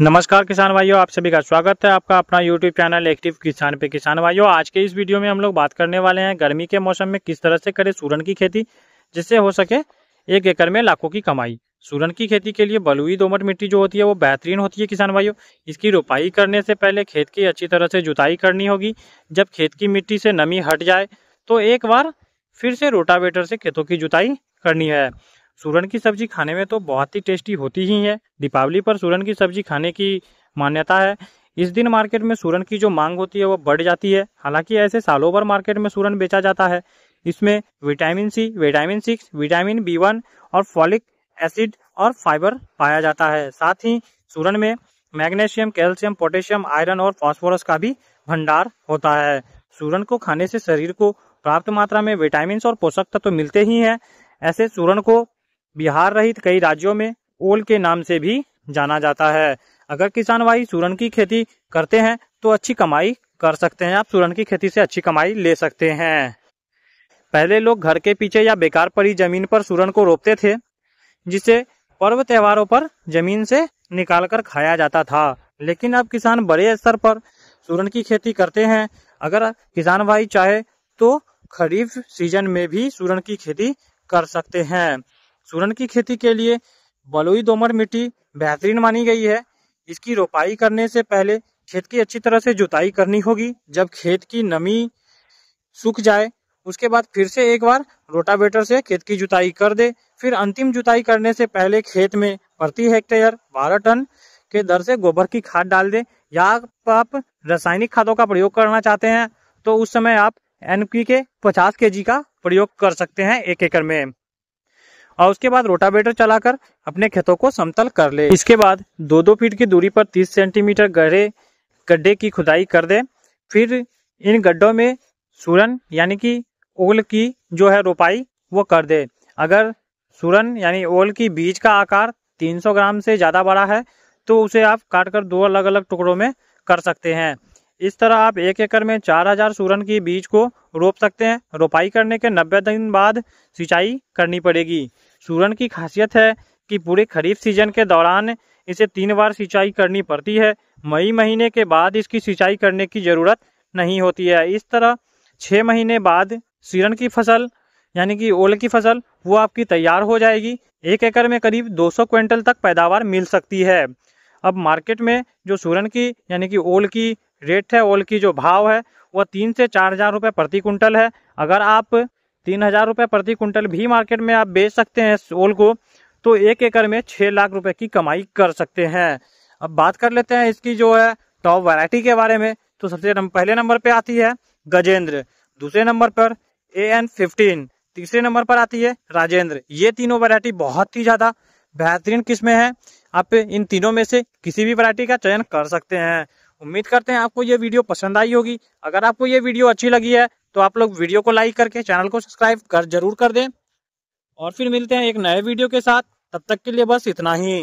नमस्कार किसान भाइयों आप सभी का स्वागत है आपका अपना यूट्यूब चैनल एक्टिव किसान पे किसान भाइयों आज के इस वीडियो में हम लोग बात करने वाले हैं गर्मी के मौसम में किस तरह से करें सूरन की खेती जिससे हो सके एक एकड़ में लाखों की कमाई सूरन की खेती के लिए बलुई दोमट मिट्टी जो होती है वो बेहतरीन होती है किसान भाइयों इसकी रोपाई करने से पहले खेत की अच्छी तरह से जुताई करनी होगी जब खेत की मिट्टी से नमी हट जाए तो एक बार फिर से रोटावेटर से खेतों की जुताई करनी है सूरन की सब्जी खाने में तो बहुत ही टेस्टी होती ही है दीपावली पर सूरन की सब्जी खाने की मान्यता है इस दिन मार्केट में सूरन की जो मांग होती है वो बढ़ जाती है हालांकि ऐसे सालों भर मार्केट में सूरन बेचा जाता है इसमें vitamin C vitamin six vitamin B one और फॉलिक एसिड और फाइबर पाया जाता है साथ ही सूरन में मैग्नेशियम कैल्शियम पोटेशियम आयरन और फॉस्फोरस का भी भंडार होता है सूरन को खाने से शरीर को प्राप्त मात्रा में विटामिन और पोषक तत्व तो मिलते ही है ऐसे सूरन को बिहार रहित कई राज्यों में ओल के नाम से भी जाना जाता है अगर किसान भाई सूरन की खेती करते हैं तो अच्छी कमाई कर सकते हैं आप सूरन की खेती से अच्छी कमाई ले सकते हैं पहले लोग घर के पीछे या बेकार पड़ी जमीन पर सूरन को रोपते थे जिसे पर्व त्योहारों पर जमीन से निकालकर खाया जाता था लेकिन अब किसान बड़े स्तर पर सूरन की खेती करते हैं अगर किसान भाई चाहे तो खरीफ सीजन में भी सूरन की खेती कर सकते हैं सूरन की खेती के लिए बलुई दोमर मिट्टी बेहतरीन मानी गई है इसकी रोपाई करने से पहले खेत की अच्छी तरह से जुताई करनी होगी जब खेत की नमी सूख जाए उसके बाद फिर से एक बार रोटावेटर से खेत की जुताई कर दे फिर अंतिम जुताई करने से पहले खेत में प्रति हेक्टेयर बारह टन के दर से गोबर की खाद डाल दे या आप रासायनिक खादों का प्रयोग करना चाहते हैं तो उस समय आप एन के पचास के का प्रयोग कर सकते हैं एक एकड़ में और उसके बाद रोटावेटर चलाकर अपने खेतों को समतल कर ले इसके बाद दो दो फीट की दूरी पर तीस सेंटीमीटर गहरे गड्ढे की खुदाई कर दे फिर इन गड्ढों में सूरन यानी कि ओल की जो है रोपाई वो कर दे अगर सूरन यानी ओल की बीज का आकार 300 ग्राम से ज़्यादा बड़ा है तो उसे आप काट कर दो अलग अलग टुकड़ों में कर सकते हैं इस तरह आप एक एकड़ में 4000 सूरन की बीज को रोप सकते हैं रोपाई करने के 90 दिन बाद सिंचाई करनी पड़ेगी सूरन की खासियत है कि पूरे खरीफ सीजन के दौरान इसे तीन बार सिंचाई करनी पड़ती है मई महीने के बाद इसकी सिंचाई करने की ज़रूरत नहीं होती है इस तरह छः महीने बाद सीरन की फसल यानी कि ओल की फसल वो आपकी तैयार हो जाएगी एक एकड़ में करीब 200 क्विंटल तक पैदावार मिल सकती है अब मार्केट में जो सूरन की यानी कि ओल की रेट है ओल की जो भाव है वह तीन से चार हज़ार रुपये प्रति कुंटल है अगर आप तीन हज़ार रुपये प्रति कुंटल भी मार्केट में आप बेच सकते हैं सोल को तो एक एकड़ में छः लाख रुपए की कमाई कर सकते हैं अब बात कर लेते हैं इसकी जो है टॉप वैरायटी के बारे में तो सबसे नम, पहले नंबर पे आती है गजेंद्र दूसरे नंबर पर ए एन फिफ्टीन तीसरे नंबर पर आती है राजेंद्र ये तीनों वैरायटी बहुत ही ज़्यादा बेहतरीन किस्में हैं आप इन तीनों में से किसी भी वरायटी का चयन कर सकते हैं उम्मीद करते हैं आपको ये वीडियो पसंद आई होगी अगर आपको ये वीडियो अच्छी लगी है तो आप लोग वीडियो को लाइक करके चैनल को सब्सक्राइब कर जरूर कर दें और फिर मिलते हैं एक नए वीडियो के साथ तब तक के लिए बस इतना ही